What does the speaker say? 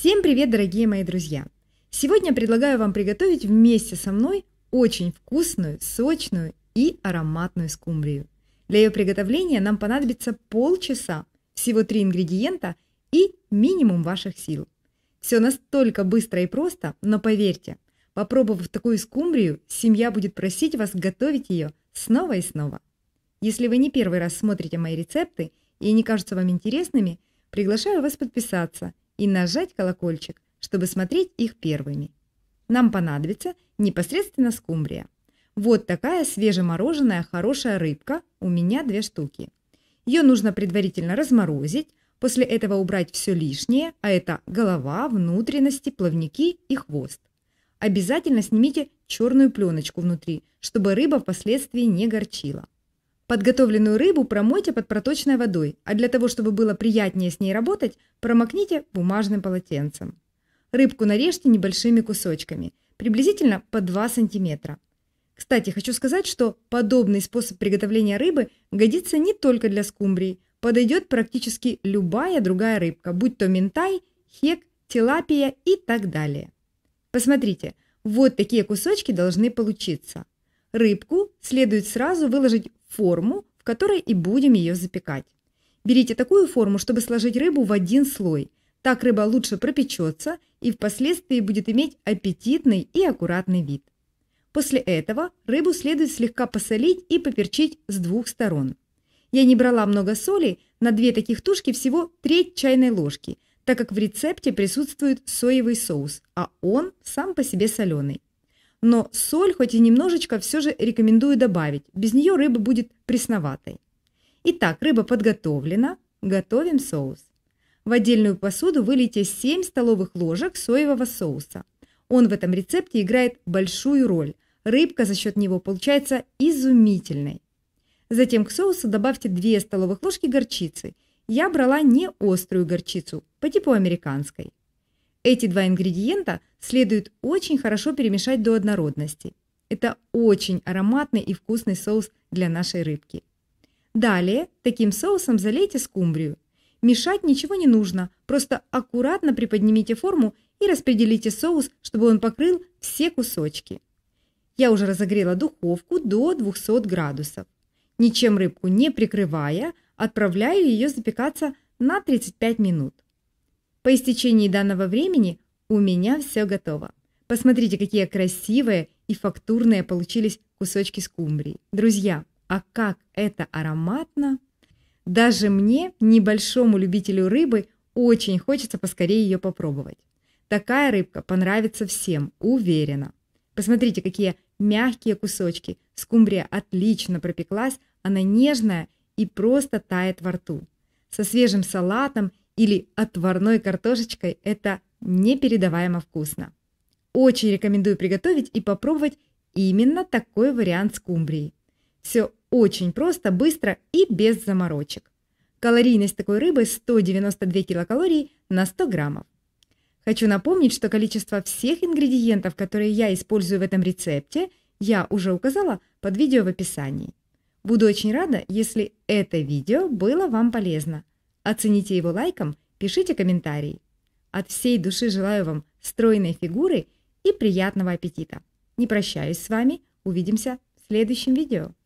Всем привет, дорогие мои друзья! Сегодня предлагаю вам приготовить вместе со мной очень вкусную, сочную и ароматную скумбрию. Для ее приготовления нам понадобится полчаса, всего три ингредиента и минимум ваших сил. Все настолько быстро и просто, но поверьте, попробовав такую скумбрию, семья будет просить вас готовить ее снова и снова. Если вы не первый раз смотрите мои рецепты и они кажутся вам интересными, приглашаю вас подписаться – и нажать колокольчик, чтобы смотреть их первыми. Нам понадобится непосредственно скумбрия. Вот такая свежемороженная хорошая рыбка, у меня две штуки. Ее нужно предварительно разморозить, после этого убрать все лишнее, а это голова, внутренности, плавники и хвост. Обязательно снимите черную пленочку внутри, чтобы рыба впоследствии не горчила. Подготовленную рыбу промойте под проточной водой, а для того, чтобы было приятнее с ней работать, промокните бумажным полотенцем. Рыбку нарежьте небольшими кусочками, приблизительно по 2 см. Кстати, хочу сказать, что подобный способ приготовления рыбы годится не только для скумбрии, подойдет практически любая другая рыбка, будь то ментай, хек, тилапия и так далее. Посмотрите, вот такие кусочки должны получиться. Рыбку следует сразу выложить форму, в которой и будем ее запекать. Берите такую форму, чтобы сложить рыбу в один слой. Так рыба лучше пропечется и впоследствии будет иметь аппетитный и аккуратный вид. После этого рыбу следует слегка посолить и поперчить с двух сторон. Я не брала много соли, на две таких тушки всего треть чайной ложки, так как в рецепте присутствует соевый соус, а он сам по себе соленый но соль, хоть и немножечко, все же рекомендую добавить. Без нее рыба будет пресноватой. Итак, рыба подготовлена. Готовим соус. В отдельную посуду вылейте 7 столовых ложек соевого соуса. Он в этом рецепте играет большую роль. Рыбка за счет него получается изумительной. Затем к соусу добавьте 2 столовых ложки горчицы. Я брала не острую горчицу, по типу американской. Эти два ингредиента следует очень хорошо перемешать до однородности. Это очень ароматный и вкусный соус для нашей рыбки. Далее таким соусом залейте скумбрию. Мешать ничего не нужно, просто аккуратно приподнимите форму и распределите соус, чтобы он покрыл все кусочки. Я уже разогрела духовку до 200 градусов. Ничем рыбку не прикрывая, отправляю ее запекаться на 35 минут. По истечении данного времени у меня все готово. Посмотрите, какие красивые и фактурные получились кусочки скумбрии. Друзья, а как это ароматно! Даже мне, небольшому любителю рыбы, очень хочется поскорее ее попробовать. Такая рыбка понравится всем, уверена. Посмотрите, какие мягкие кусочки. Скумбрия отлично пропеклась, она нежная и просто тает во рту. Со свежим салатом или отварной картошечкой – это непередаваемо вкусно. Очень рекомендую приготовить и попробовать именно такой вариант скумбрии. Все очень просто, быстро и без заморочек. Калорийность такой рыбы 192 килокалории на 100 граммов. Хочу напомнить, что количество всех ингредиентов, которые я использую в этом рецепте, я уже указала под видео в описании. Буду очень рада, если это видео было вам полезно. Оцените его лайком, пишите комментарий. От всей души желаю вам стройной фигуры и приятного аппетита. Не прощаюсь с вами, увидимся в следующем видео.